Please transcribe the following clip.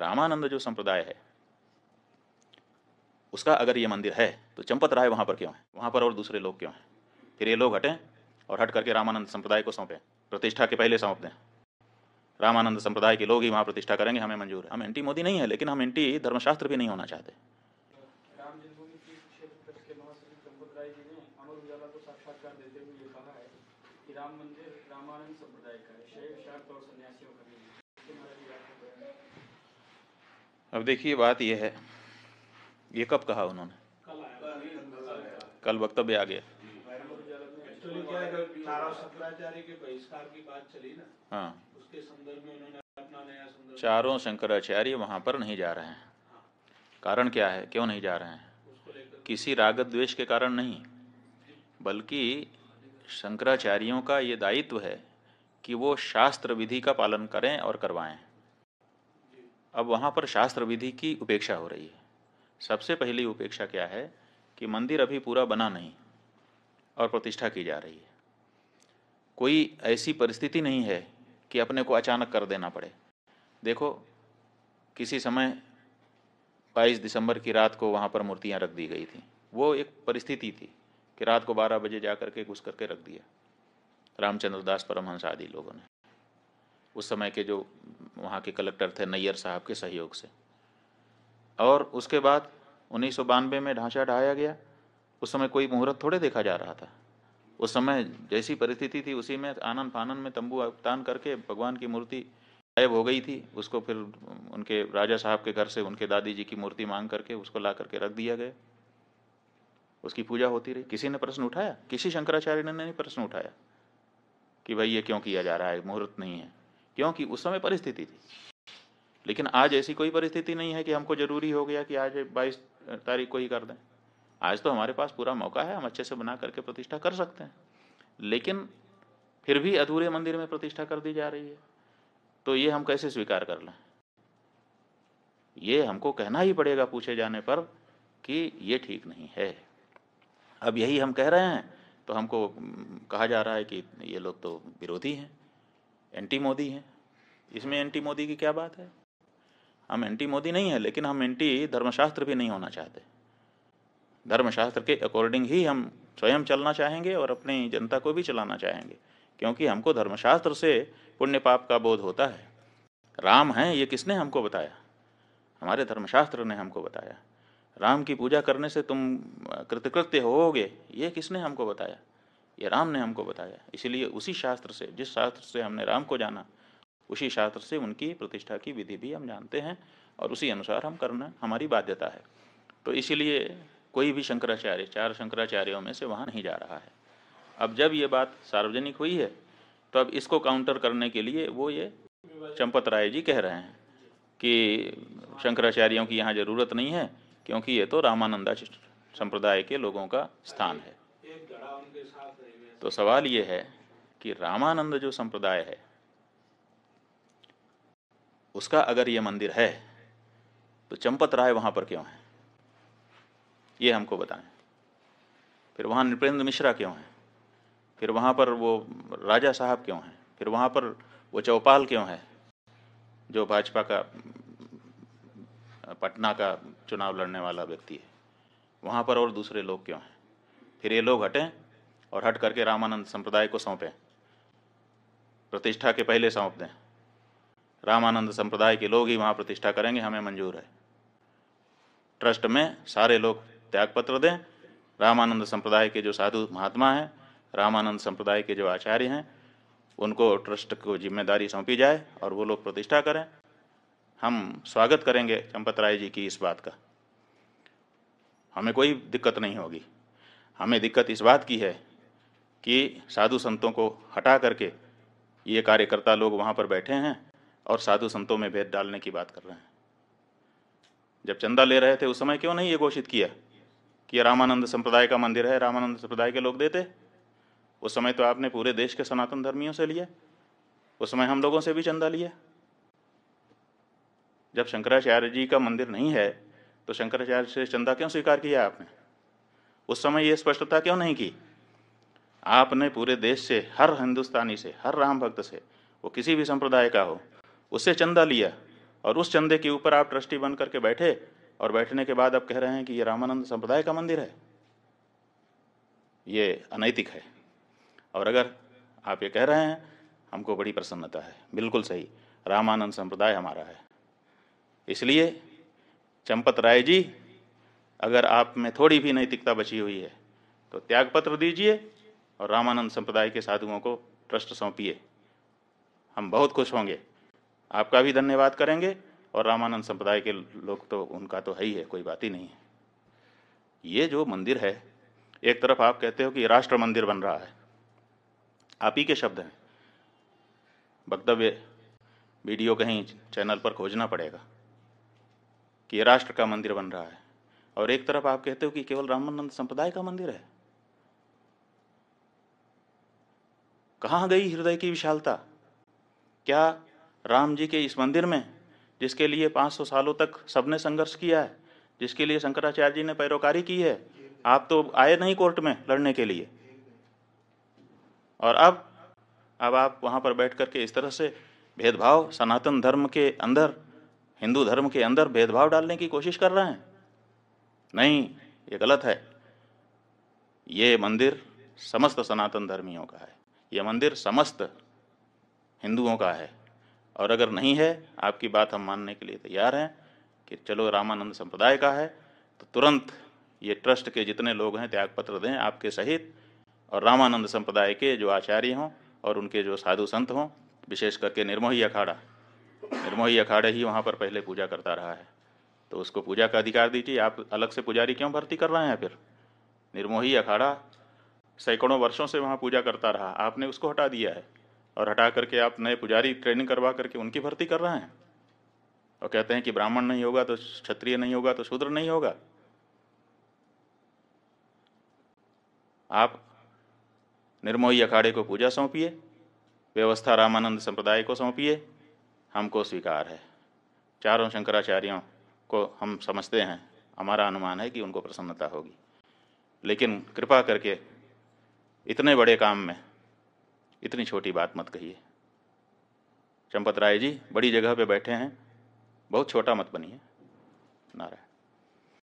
रामानंद जो संप्रदाय है उसका अगर ये मंदिर है तो चंपत राय वहाँ पर क्यों है वहाँ पर और दूसरे लोग क्यों हैं फिर ये लोग हटें और हट करके रामानंद संप्रदाय को सौंपें प्रतिष्ठा के पहले सौंप दें रामानंद संप्रदाय के लोग ही वहाँ प्रतिष्ठा करेंगे हमें मंजूर है हम एंटी मोदी नहीं है लेकिन हम एंटी धर्मशास्त्र भी नहीं होना चाहते राम मंदिर रामानंद संप्रदाय का है और सन्यासियों का अब देखिए बात यह है ये कब कहा उन्होंने कल वक्तव्य आ गया हाँ चारों शंकराचार्य वहाँ पर नहीं जा रहे हैं हाँ। कारण क्या है क्यों नहीं जा रहे हैं किसी राग द्वेष के कारण नहीं बल्कि शंकराचार्यों का ये दायित्व है कि वो शास्त्र विधि का पालन करें और करवाएं अब वहाँ पर शास्त्र विधि की उपेक्षा हो रही है सबसे पहली उपेक्षा क्या है कि मंदिर अभी पूरा बना नहीं और प्रतिष्ठा की जा रही है कोई ऐसी परिस्थिति नहीं है कि अपने को अचानक कर देना पड़े देखो किसी समय 22 दिसंबर की रात को वहाँ पर मूर्तियाँ रख दी गई थी वो एक परिस्थिति थी कि रात को 12 बजे जा करके घुस करके रख दिया रामचंद्र दास परमहंस आदि लोगों ने उस समय के जो वहाँ के कलेक्टर थे नैयर साहब के सहयोग से और उसके बाद उन्नीस में ढांचा ढाया गया उस समय कोई मुहूर्त थोड़े देखा जा रहा था उस समय जैसी परिस्थिति थी उसी में आनंद फानन में तंबू तान करके भगवान की मूर्ति गायब हो गई थी उसको फिर उनके राजा साहब के घर से उनके दादी जी की मूर्ति मांग करके उसको ला करके रख दिया गया उसकी पूजा होती रही किसी ने प्रश्न उठाया किसी शंकराचार्य ने नहीं प्रश्न उठाया कि भाई ये क्यों किया जा रहा है मुहूर्त नहीं है क्योंकि उस समय परिस्थिति थी लेकिन आज ऐसी कोई परिस्थिति नहीं है कि हमको जरूरी हो गया कि आज 22 तारीख को ही कर दें आज तो हमारे पास पूरा मौका है हम अच्छे से बना करके प्रतिष्ठा कर सकते हैं लेकिन फिर भी अधूरे मंदिर में प्रतिष्ठा कर दी जा रही है तो ये हम कैसे स्वीकार कर लें ये हमको कहना ही पड़ेगा पूछे जाने पर कि ये ठीक नहीं है अब यही हम कह रहे हैं तो हमको कहा जा रहा है कि ये लोग तो विरोधी हैं एंटी मोदी हैं इसमें एंटी मोदी की क्या बात है हम एंटी मोदी नहीं है लेकिन हम एंटी धर्मशास्त्र भी नहीं होना चाहते धर्मशास्त्र के अकॉर्डिंग ही हम स्वयं चलना चाहेंगे और अपनी जनता को भी चलाना चाहेंगे क्योंकि हमको धर्मशास्त्र से पुण्य पाप का बोध होता है राम हैं ये किसने हमको बताया हमारे धर्मशास्त्र ने हमको बताया राम की पूजा करने से तुम कृतकृत्य होोगे ये किसने हमको बताया ये राम ने हमको बताया इसलिए उसी शास्त्र से जिस शास्त्र से हमने राम को जाना उसी शास्त्र से उनकी प्रतिष्ठा की विधि भी हम जानते हैं और उसी अनुसार हम करना हमारी बाध्यता है तो इसीलिए कोई भी शंकराचार्य चार शंकराचार्यों में से वहाँ नहीं जा रहा है अब जब ये बात सार्वजनिक हुई है तो अब इसको काउंटर करने के लिए वो ये चंपत राय जी कह रहे हैं कि शंकराचार्यों की यहाँ ज़रूरत नहीं है क्योंकि ये तो रामानंदा संप्रदाय के लोगों का स्थान है तो सवाल ये है कि रामानंद जो संप्रदाय है उसका अगर ये मंदिर है तो चंपत राय वहाँ पर क्यों है ये हमको बताएं फिर वहाँ नृपेंद्र मिश्रा क्यों है फिर वहां पर वो राजा साहब क्यों हैं फिर वहाँ पर वो चौपाल क्यों है जो भाजपा का पटना का चुनाव लड़ने वाला व्यक्ति है वहाँ पर और दूसरे लोग क्यों हैं फिर ये लोग हटें और हट करके रामानंद संप्रदाय को सौंपें प्रतिष्ठा के पहले सौंप दें रामानंद संप्रदाय के लोग ही वहाँ प्रतिष्ठा करेंगे हमें मंजूर है ट्रस्ट में सारे लोग त्यागपत्र दें रामानंद संप्रदाय के जो साधु महात्मा हैं रामानंद संप्रदाय के जो आचार्य हैं उनको ट्रस्ट को जिम्मेदारी सौंपी जाए और वो लोग प्रतिष्ठा करें हम स्वागत करेंगे चंपत राय जी की इस बात का हमें कोई दिक्कत नहीं होगी हमें दिक्कत इस बात की है कि साधु संतों को हटा करके ये कार्यकर्ता लोग वहाँ पर बैठे हैं और साधु संतों में भेद डालने की बात कर रहे हैं जब चंदा ले रहे थे उस समय क्यों नहीं ये घोषित किया कि रामानंद संप्रदाय का मंदिर है रामानंद संप्रदाय के लोग देते उस समय तो आपने पूरे देश के सनातन धर्मियों से लिया उस समय हम लोगों से भी चंदा लिया जब शंकराचार्य जी का मंदिर नहीं है तो शंकराचार्य से चंदा क्यों स्वीकार किया आपने उस समय ये स्पष्टता क्यों नहीं की आपने पूरे देश से हर हिंदुस्तानी से हर राम भक्त से वो किसी भी संप्रदाय का हो उससे चंदा लिया और उस चंदे के ऊपर आप ट्रस्टी बन करके बैठे और बैठने के बाद आप कह रहे हैं कि ये रामानंद संप्रदाय का मंदिर है ये अनैतिक है और अगर आप ये कह रहे हैं हमको बड़ी प्रसन्नता है बिल्कुल सही रामानंद संप्रदाय हमारा है इसलिए चंपत राय जी अगर आप में थोड़ी भी नैतिकता बची हुई है तो त्यागपत्र दीजिए और रामानंद संप्रदाय के साधुओं को ट्रस्ट सौंपिए हम बहुत खुश होंगे आपका भी धन्यवाद करेंगे और रामानंद संप्रदाय के लोग तो उनका तो है ही है कोई बात ही नहीं है ये जो मंदिर है एक तरफ आप कहते हो कि राष्ट्र मंदिर बन रहा है आप ही के शब्द हैं वक्तव्य वीडियो कहीं चैनल पर खोजना पड़ेगा कि राष्ट्र का मंदिर बन रहा है और एक तरफ आप कहते हो कि केवल रामानंद संप्रदाय का मंदिर है कहाँ गई हृदय की विशालता क्या राम जी के इस मंदिर में जिसके लिए 500 सालों तक सबने संघर्ष किया है जिसके लिए शंकराचार्य जी ने पैरोकारी की है आप तो आए नहीं कोर्ट में लड़ने के लिए और अब अब आप वहाँ पर बैठ करके इस तरह से भेदभाव सनातन धर्म के अंदर हिंदू धर्म के अंदर भेदभाव डालने की कोशिश कर रहे हैं नहीं ये गलत है ये मंदिर समस्त सनातन धर्मियों का है यह मंदिर समस्त हिंदुओं का है और अगर नहीं है आपकी बात हम मानने के लिए तैयार हैं कि चलो रामानंद संप्रदाय का है तो तुरंत ये ट्रस्ट के जितने लोग हैं त्यागपत्र दें आपके सहित और रामानंद संप्रदाय के जो आचार्य हों और उनके जो साधु संत हों विशेष करके निर्मोही अखाड़ा निर्मोही अखाड़े ही वहाँ पर पहले पूजा करता रहा है तो उसको पूजा का अधिकार दीजिए आप अलग से पुजारी क्यों भर्ती कर रहे हैं फिर निर्मोही अखाड़ा सैकड़ों वर्षों से वहाँ पूजा करता रहा आपने उसको हटा दिया है और हटा करके आप नए पुजारी ट्रेनिंग करवा करके उनकी भर्ती कर रहे हैं और कहते हैं कि ब्राह्मण नहीं होगा तो क्षत्रिय नहीं होगा तो शूद्र नहीं होगा आप निर्मोही अखाड़े को पूजा सौंपिए व्यवस्था रामानंद संप्रदाय को सौंपिए हमको स्वीकार है चारों शंकराचार्यों को हम समझते हैं हमारा अनुमान है कि उनको प्रसन्नता होगी लेकिन कृपा करके इतने बड़े काम में इतनी छोटी बात मत कहिए चंपत राय जी बड़ी जगह पे बैठे हैं बहुत छोटा मत बनिए नारायण